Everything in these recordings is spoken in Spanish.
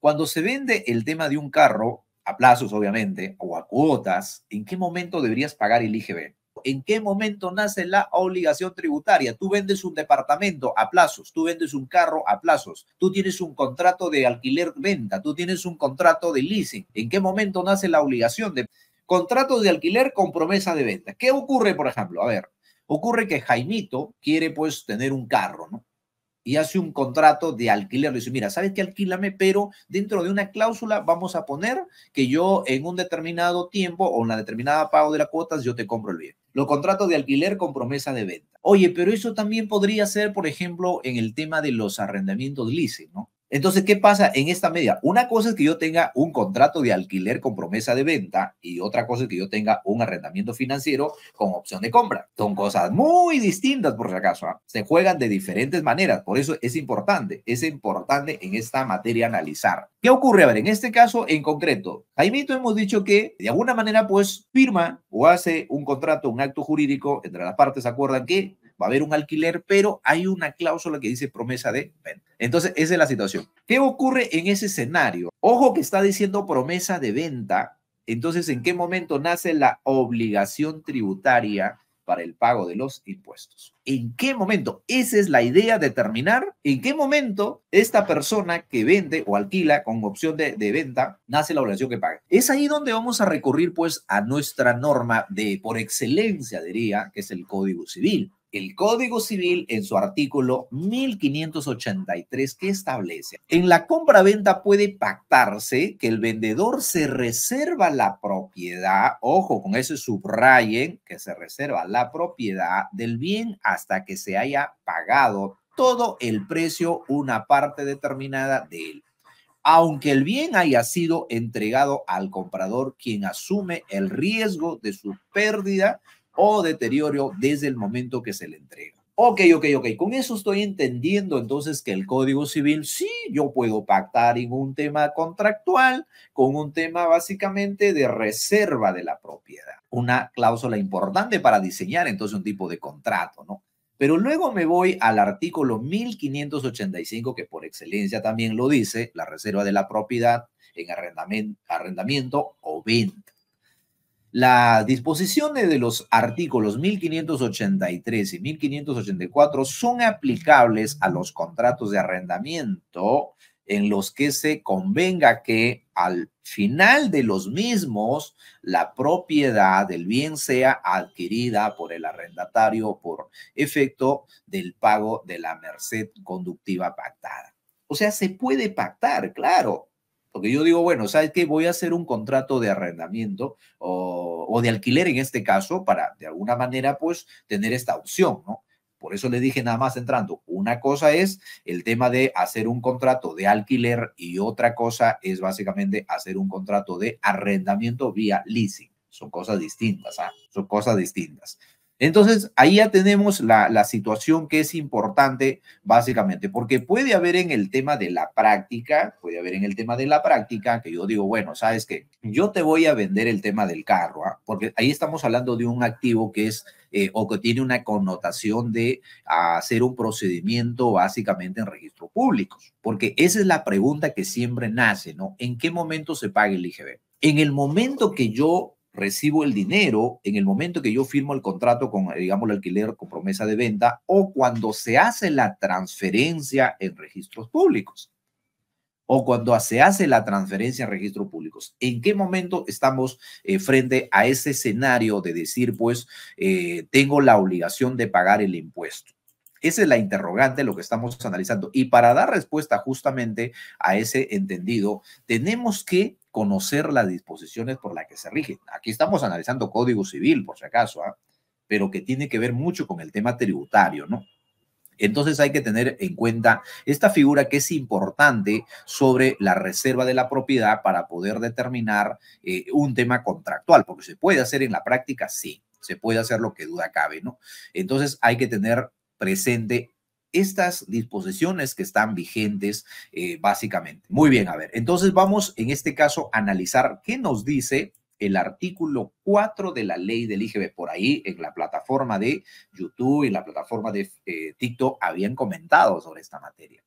Cuando se vende el tema de un carro, a plazos obviamente, o a cuotas, ¿en qué momento deberías pagar el IGB? ¿En qué momento nace la obligación tributaria? Tú vendes un departamento a plazos, tú vendes un carro a plazos, tú tienes un contrato de alquiler-venta, tú tienes un contrato de leasing. ¿En qué momento nace la obligación de contratos de alquiler con promesa de venta? ¿Qué ocurre, por ejemplo? A ver, ocurre que Jaimito quiere pues tener un carro, ¿no? y hace un contrato de alquiler. Le dice, mira, sabes que alquílame, pero dentro de una cláusula vamos a poner que yo en un determinado tiempo o una determinada pago de las cuotas, yo te compro el bien. Los contratos de alquiler con promesa de venta. Oye, pero eso también podría ser, por ejemplo, en el tema de los arrendamientos leasing, ¿no? Entonces, ¿qué pasa en esta media? Una cosa es que yo tenga un contrato de alquiler con promesa de venta y otra cosa es que yo tenga un arrendamiento financiero con opción de compra. Son cosas muy distintas, por si acaso. ¿ah? Se juegan de diferentes maneras. Por eso es importante, es importante en esta materia analizar. ¿Qué ocurre? A ver, en este caso en concreto, Jaimito hemos dicho que de alguna manera pues firma o hace un contrato, un acto jurídico entre las partes, ¿se acuerdan que va a haber un alquiler, pero hay una cláusula que dice promesa de venta. Entonces, esa es la situación. ¿Qué ocurre en ese escenario? Ojo que está diciendo promesa de venta. Entonces, ¿en qué momento nace la obligación tributaria para el pago de los impuestos. ¿En qué momento? Esa es la idea, de terminar. en qué momento esta persona que vende o alquila con opción de, venta nace la obligación que paga. Es ahí donde vamos a recurrir pues a nuestra norma de por excelencia, diría, que es el Código Civil el Código Civil en su artículo 1583 que establece, en la compra-venta puede pactarse que el vendedor se reserva la propiedad, ojo, con ese subrayen, que se reserva la propiedad del bien hasta que se haya pagado todo el precio, una parte determinada de él aunque el bien haya sido entregado al comprador, quien asume el riesgo de su pérdida o deterioro desde el momento que se le entrega. Ok, ok, ok. Con eso estoy entendiendo entonces que el Código Civil, sí, yo puedo pactar en un tema contractual con un tema básicamente de reserva de la propiedad. Una cláusula importante para diseñar entonces un tipo de contrato, ¿no? Pero luego me voy al artículo 1585, que por excelencia también lo dice, la reserva de la propiedad en arrendamiento, arrendamiento o venta. Las disposiciones de los artículos 1583 y 1584 son aplicables a los contratos de arrendamiento en los que se convenga que al final de los mismos la propiedad del bien sea adquirida por el arrendatario por efecto del pago de la merced conductiva pactada. O sea, se puede pactar, claro, porque yo digo, bueno, ¿sabes qué? Voy a hacer un contrato de arrendamiento o, de alquiler en este caso para, de alguna manera, pues, tener esta opción, ¿no? Por eso le dije nada más entrando, una cosa es el tema de hacer un contrato de alquiler y otra cosa es básicamente hacer un contrato de arrendamiento vía leasing. Son cosas distintas, ¿ah? Son cosas distintas. Entonces, ahí ya tenemos la, situación que es importante, básicamente, porque puede haber en el tema de la práctica, puede haber en el tema de la práctica, que yo digo, bueno, sabes que yo te voy a vender el tema del carro, ¿ah?", porque ahí estamos hablando de un activo que es eh, o que tiene una connotación de hacer un procedimiento básicamente en registro público, porque esa es la pregunta que siempre nace, ¿no? ¿En qué momento se paga el IGB? En el momento que yo recibo el dinero en el momento que yo firmo el contrato con, eh, digamos, el alquiler con promesa de venta o cuando se hace la transferencia en registros públicos o cuando se hace la transferencia en registros públicos. ¿En qué momento estamos eh, frente a ese escenario de decir, pues, eh, tengo la obligación de pagar el impuesto? Esa es la interrogante, lo que estamos analizando. Y para dar respuesta justamente a ese entendido, tenemos que conocer las disposiciones por las que se rigen. Aquí estamos analizando código civil, por si acaso, ¿ah? pero que tiene que ver mucho con el tema tributario, ¿no? Entonces hay que tener en cuenta esta figura que es importante sobre la reserva de la propiedad para poder determinar eh, un tema contractual, porque se puede hacer en la práctica, sí, se puede hacer lo que duda cabe, ¿no? Entonces hay que tener presente estas disposiciones que están vigentes eh, básicamente. Muy bien, a ver, entonces vamos en este caso a analizar qué nos dice el artículo 4 de la ley del IGB. Por ahí en la plataforma de YouTube y la plataforma de eh, TikTok habían comentado sobre esta materia.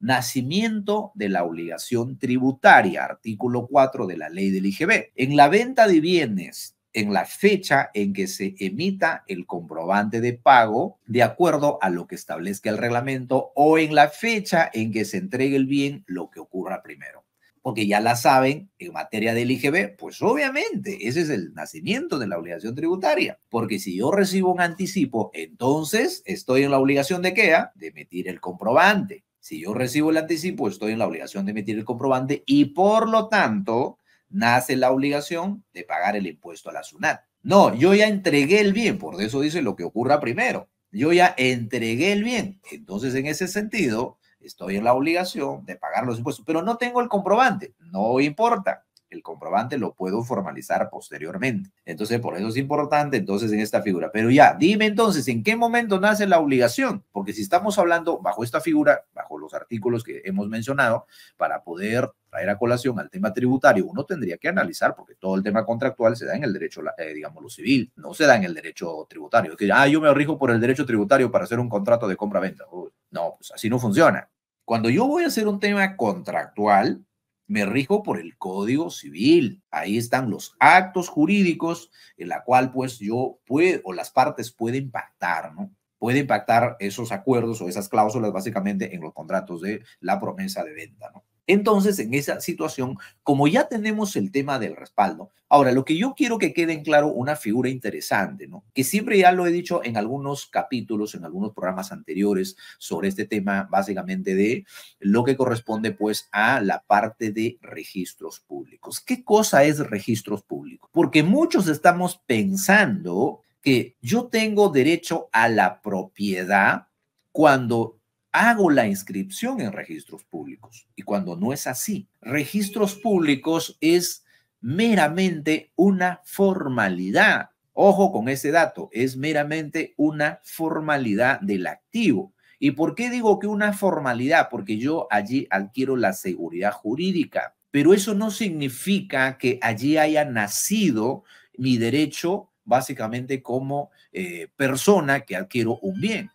Nacimiento de la obligación tributaria, artículo 4 de la ley del IGB. En la venta de bienes en la fecha en que se emita el comprobante de pago de acuerdo a lo que establezca el reglamento o en la fecha en que se entregue el bien lo que ocurra primero. Porque ya la saben, en materia del IGB, pues obviamente ese es el nacimiento de la obligación tributaria. Porque si yo recibo un anticipo, entonces estoy en la obligación de qué? Ah, de emitir el comprobante. Si yo recibo el anticipo, estoy en la obligación de emitir el comprobante y por lo tanto nace la obligación de pagar el impuesto a la SUNAT. No, yo ya entregué el bien, por eso dice lo que ocurra primero. Yo ya entregué el bien. Entonces, en ese sentido, estoy en la obligación de pagar los impuestos, pero no tengo el comprobante. No importa. El comprobante lo puedo formalizar posteriormente. Entonces, por eso es importante entonces en esta figura. Pero ya, dime entonces, ¿en qué momento nace la obligación? Porque si estamos hablando bajo esta figura, bajo los artículos que hemos mencionado, para poder traer a colación al tema tributario, uno tendría que analizar, porque todo el tema contractual se da en el derecho, eh, digamos, lo civil, no se da en el derecho tributario. Es que, ah, yo me rijo por el derecho tributario para hacer un contrato de compra-venta. No, pues así no funciona. Cuando yo voy a hacer un tema contractual, me rijo por el Código Civil. Ahí están los actos jurídicos en la cual pues yo puedo, o las partes pueden pactar, ¿no? Pueden pactar esos acuerdos o esas cláusulas básicamente en los contratos de la promesa de venta, ¿no? Entonces, en esa situación, como ya tenemos el tema del respaldo, ahora lo que yo quiero que quede en claro, una figura interesante, ¿no? Que siempre ya lo he dicho en algunos capítulos, en algunos programas anteriores sobre este tema, básicamente de lo que corresponde pues a la parte de registros públicos. ¿Qué cosa es registros públicos? Porque muchos estamos pensando que yo tengo derecho a la propiedad cuando hago la inscripción en registros públicos. Y cuando no es así, registros públicos es meramente una formalidad. Ojo con ese dato, es meramente una formalidad del activo. ¿Y por qué digo que una formalidad? Porque yo allí adquiero la seguridad jurídica, pero eso no significa que allí haya nacido mi derecho básicamente como eh, persona que adquiero un bien.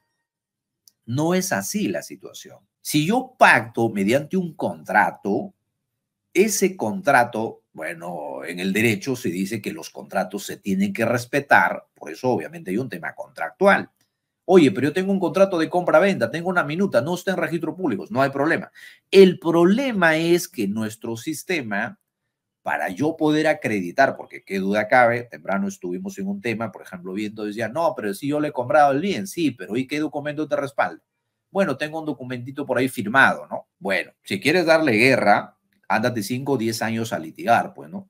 No es así la situación. Si yo pacto mediante un contrato, ese contrato, bueno, en el derecho se dice que los contratos se tienen que respetar, por eso obviamente hay un tema contractual. Oye, pero yo tengo un contrato de compra-venta, tengo una minuta, no está en registro público, no hay problema. El problema es que nuestro sistema para yo poder acreditar, porque qué duda cabe, temprano estuvimos en un tema, por ejemplo, viendo, decía, no, pero si yo le he comprado el bien, sí, pero ¿y qué documento te respalda? Bueno, tengo un documentito por ahí firmado, ¿no? Bueno, si quieres darle guerra, ándate 5 o 10 años a litigar, pues, ¿no?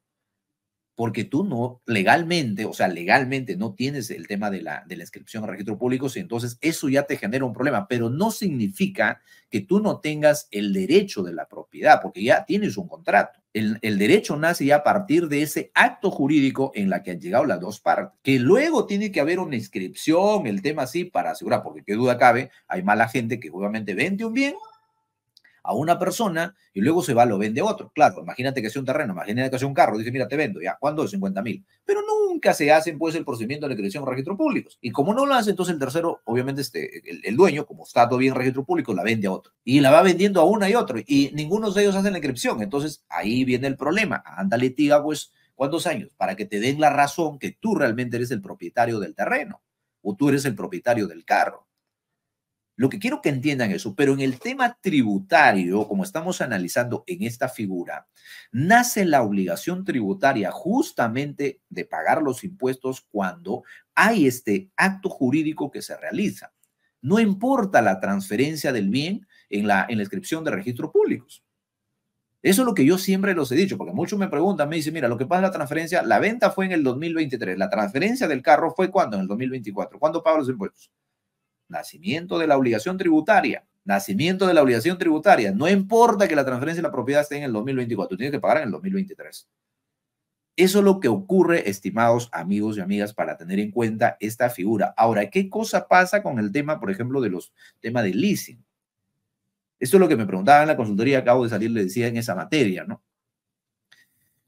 porque tú no legalmente, o sea, legalmente no tienes el tema de la, de la inscripción a registro público, y entonces eso ya te genera un problema, pero no significa que tú no tengas el derecho de la propiedad, porque ya tienes un contrato. El, derecho nace ya a partir de ese acto jurídico en la que han llegado las dos partes, que luego tiene que haber una inscripción, el tema así, para asegurar, porque qué duda cabe, hay mala gente que obviamente vende un bien a una persona y luego se va, lo vende a otro. Claro, imagínate que sea un terreno, imagínate que sea un carro, dice, mira, te vendo, ya, ¿cuándo? 50 mil. Pero nunca se hacen pues el procedimiento de la creación de registros públicos. Y como no lo hace, entonces el tercero, obviamente este, el, dueño, como está todo bien registro público, la vende a otro. Y la va vendiendo a una y otro. Y ninguno de ellos hace la inscripción. Entonces ahí viene el problema. Anda litiga pues ¿Cuántos años? Para que te den la razón que tú realmente eres el propietario del terreno o tú eres el propietario del carro. Lo que quiero que entiendan eso, pero en el tema tributario, como estamos analizando en esta figura, nace la obligación tributaria justamente de pagar los impuestos cuando hay este acto jurídico que se realiza. No importa la transferencia del bien en la, inscripción de registros públicos. Eso es lo que yo siempre los he dicho, porque muchos me preguntan, me dicen, mira, lo que pasa es la transferencia, la venta fue en el 2023, la transferencia del carro fue cuando, en el 2024, ¿cuándo pago los impuestos? Nacimiento de la obligación tributaria. Nacimiento de la obligación tributaria. No importa que la transferencia de la propiedad esté en el 2024, tú tienes que pagar en el 2023. Eso es lo que ocurre, estimados amigos y amigas, para tener en cuenta esta figura. Ahora, ¿qué cosa pasa con el tema, por ejemplo, de los temas de leasing? Esto es lo que me preguntaba en la consultoría, acabo de salir, le decía en esa materia, ¿no?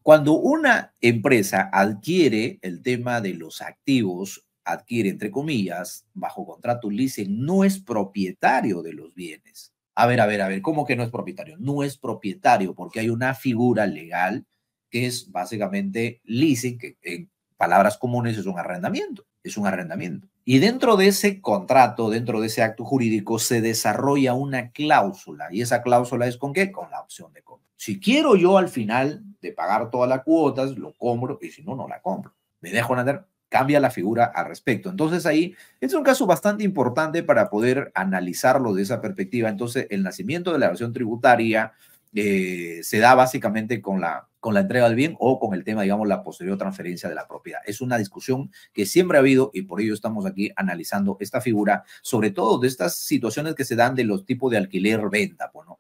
Cuando una empresa adquiere el tema de los activos adquiere, entre comillas, bajo contrato un no es propietario de los bienes. A ver, a ver, a ver, ¿cómo que no es propietario? No es propietario porque hay una figura legal que es básicamente leasing, que en palabras comunes es un arrendamiento, es un arrendamiento. Y dentro de ese contrato, dentro de ese acto jurídico, se desarrolla una cláusula. ¿Y esa cláusula es con qué? Con la opción de compra. Si quiero yo al final de pagar todas las cuotas, lo compro y si no, no la compro. ¿Me dejo andar cambia la figura al respecto. Entonces ahí es un caso bastante importante para poder analizarlo de esa perspectiva. Entonces el nacimiento de la versión tributaria eh, se da básicamente con la, con la entrega del bien o con el tema, digamos, la posterior transferencia de la propiedad. Es una discusión que siempre ha habido y por ello estamos aquí analizando esta figura, sobre todo de estas situaciones que se dan de los tipos de alquiler-venta, ¿no?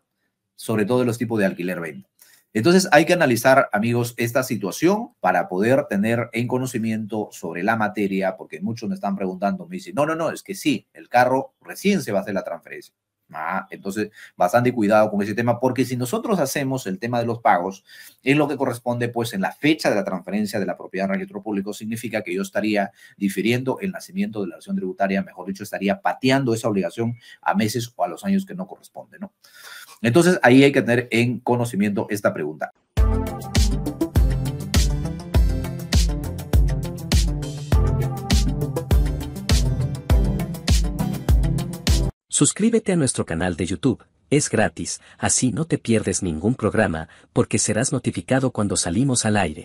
sobre todo de los tipos de alquiler-venta. Entonces hay que analizar, amigos, esta situación para poder tener en conocimiento sobre la materia, porque muchos me están preguntando, me dicen, no, no, no, es que sí, el carro recién se va a hacer la transferencia. Ah, entonces, bastante cuidado con ese tema, porque si nosotros hacemos el tema de los pagos, en lo que corresponde pues en la fecha de la transferencia de la propiedad en registro público, significa que yo estaría difiriendo el nacimiento de la acción tributaria, mejor dicho, estaría pateando esa obligación a meses o a los años que no corresponde, ¿no? Entonces ahí hay que tener en conocimiento esta pregunta. Suscríbete a nuestro canal de YouTube, es gratis, así no te pierdes ningún programa, porque serás notificado cuando salimos al aire.